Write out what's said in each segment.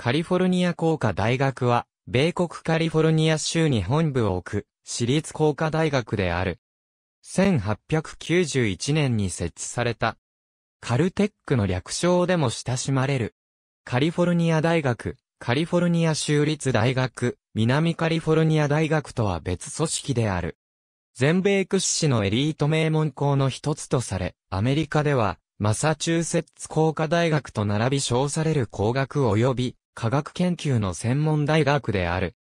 カリフォルニア工科大学は、米国カリフォルニア州に本部を置く、私立工科大学である。1891年に設置された。カルテックの略称でも親しまれる。カリフォルニア大学、カリフォルニア州立大学、南カリフォルニア大学とは別組織である。全米屈指のエリート名門校の一つとされ、アメリカでは、マサチューセッツ工科大学と並び称される工学及び科学研究の専門大学である。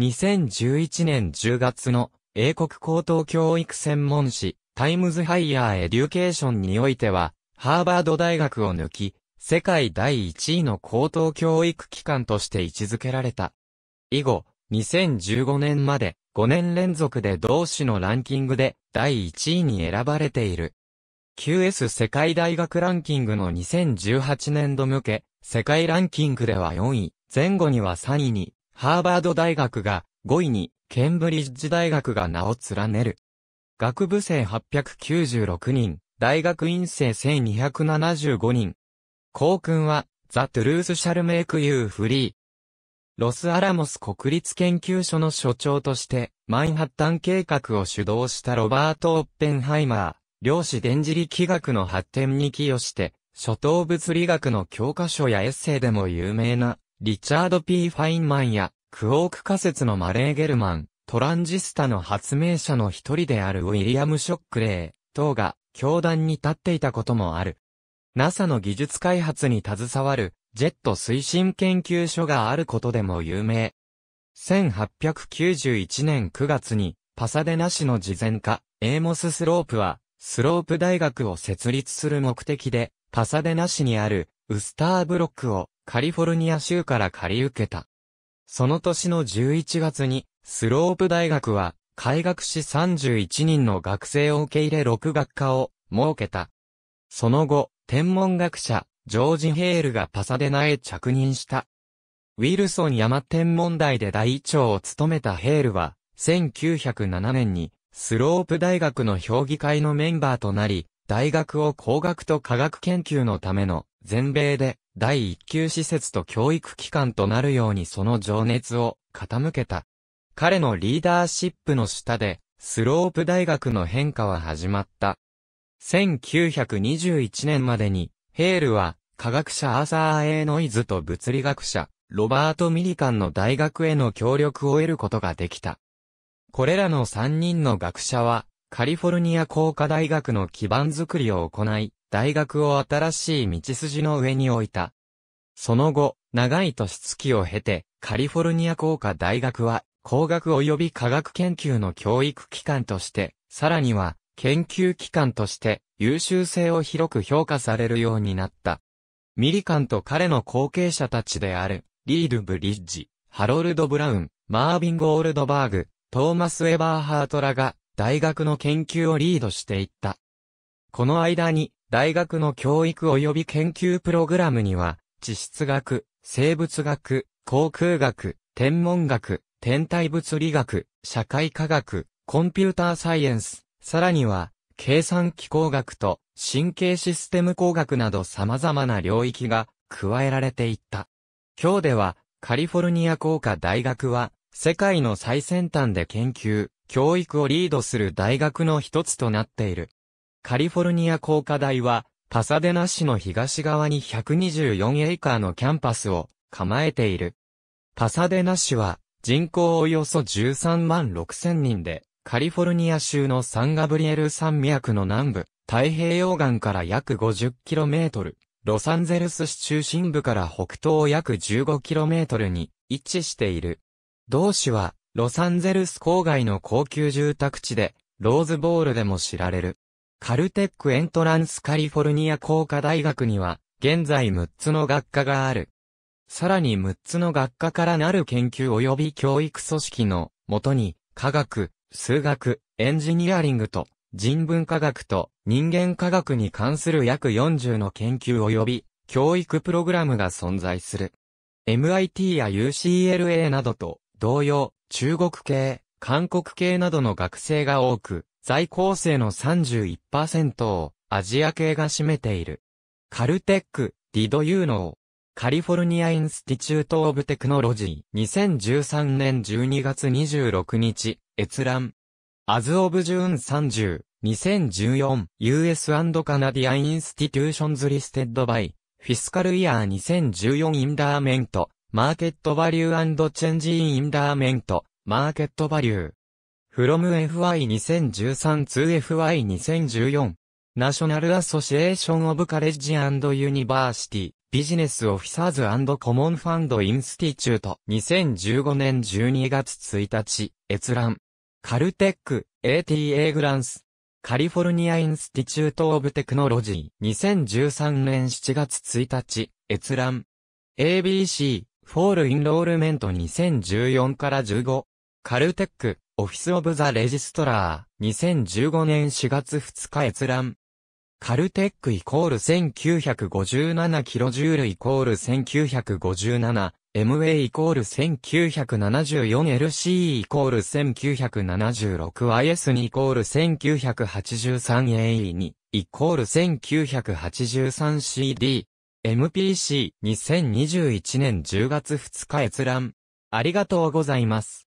2011年10月の英国高等教育専門誌タイムズハイヤーエデュケーションにおいては、ハーバード大学を抜き、世界第1位の高等教育機関として位置づけられた。以後、2015年まで5年連続で同志のランキングで第1位に選ばれている。QS 世界大学ランキングの2018年度向け、世界ランキングでは4位、前後には3位に、ハーバード大学が、5位に、ケンブリッジ大学が名を連ねる。学部生896人、大学院生1275人。校訓は、ザ・トゥルース・シャルメイク・ユー・フリー。ロス・アラモス国立研究所の所長として、マンハッタン計画を主導したロバート・オッペンハイマー。量子電磁力学の発展に寄与して、初等物理学の教科書やエッセイでも有名な、リチャード・ P・ ファインマンや、クオーク仮説のマレー・ゲルマン、トランジスタの発明者の一人であるウィリアム・ショックレー等が教壇に立っていたこともある。NASA の技術開発に携わるジェット推進研究所があることでも有名。1891年9月にパサデナ市の事前科エーモス・スロープはスロープ大学を設立する目的で、パサデナ市にあるウスターブロックをカリフォルニア州から借り受けた。その年の11月に、スロープ大学は、開学士31人の学生を受け入れ6学科を設けた。その後、天文学者、ジョージ・ヘールがパサデナへ着任した。ウィルソン山天文台で大長を務めたヘールは、1907年にスロープ大学の評議会のメンバーとなり、大学を工学と科学研究のための全米で第一級施設と教育機関となるようにその情熱を傾けた。彼のリーダーシップの下で、スロープ大学の変化は始まった。1921年までに、ヘールは、科学者アーサー・エーノイズと物理学者、ロバート・ミリカンの大学への協力を得ることができた。これらの3人の学者は、カリフォルニア工科大学の基盤づくりを行い、大学を新しい道筋の上に置いた。その後、長い年月を経て、カリフォルニア工科大学は、工学及び科学研究の教育機関として、さらには、研究機関として、優秀性を広く評価されるようになった。ミリカンと彼の後継者たちである、リール・ブリッジ、ハロルド・ブラウン、マービン・ゴールドバーグ、トーマス・エバーハートらが大学の研究をリードしていった。この間に大学の教育及び研究プログラムには地質学、生物学、航空学、天文学、天体物理学、社会科学、コンピューターサイエンス、さらには、計算機工学と神経システム工学など様々な領域が加えられていった。今日では、カリフォルニア工科大学は、世界の最先端で研究、教育をリードする大学の一つとなっている。カリフォルニア工科大は、パサデナ市の東側に124エイカーのキャンパスを構えている。パサデナ市は人口およそ13万6千人で、カリフォルニア州のサンガブリエル山脈の南部、太平洋岸から約5 0トル、ロサンゼルス市中心部から北東約1 5トルに位置している。同市は、ロサンゼルス郊外の高級住宅地で、ローズボールでも知られる。カルテックエントランスカリフォルニア工科大学には、現在6つの学科がある。さらに6つの学科からなる研究及び教育組織のもとに、科学、数学、エンジニアリングと、人文科学と人間科学に関する約40の研究及び教育プログラムが存在する。MIT や UCLA などと同様、中国系、韓国系などの学生が多く、在校生の31%をアジア系が占めている。カルテック、ディドユーノー、カリフォルニアインスティチュートオブテクノロジー、2013年12月26日、閲覧。アズ・オブ・ジューン30、2014、US& カナディア・インスティテューションズ・リステッド・バイ、フィスカル・イヤー2014インダーメント、マーケットバリューチェンジインダーメント、マーケットバリュー。from FY2013 to FY2014。ナショナルアソシエーションオブカレッジユニバーシティ、ビジネスオフィサーズコモンファンドインスティチュート。2015年12月1日、閲覧。カルテック、ATA グランス。カリフォルニアインスティチュートオブテクノロジー。2013年7月1日、閲覧。ABC、フォールインロールメント2014から15。カルテック、オフィスオブザレジストラー、2015年4月2日閲覧。カルテックイコール1957キロジュールイコール1957、MA イコール 1974LC イコール 1976IS2 イコール 1983AE2 イコール 1983CD MPC2021 年10月2日閲覧。ありがとうございます。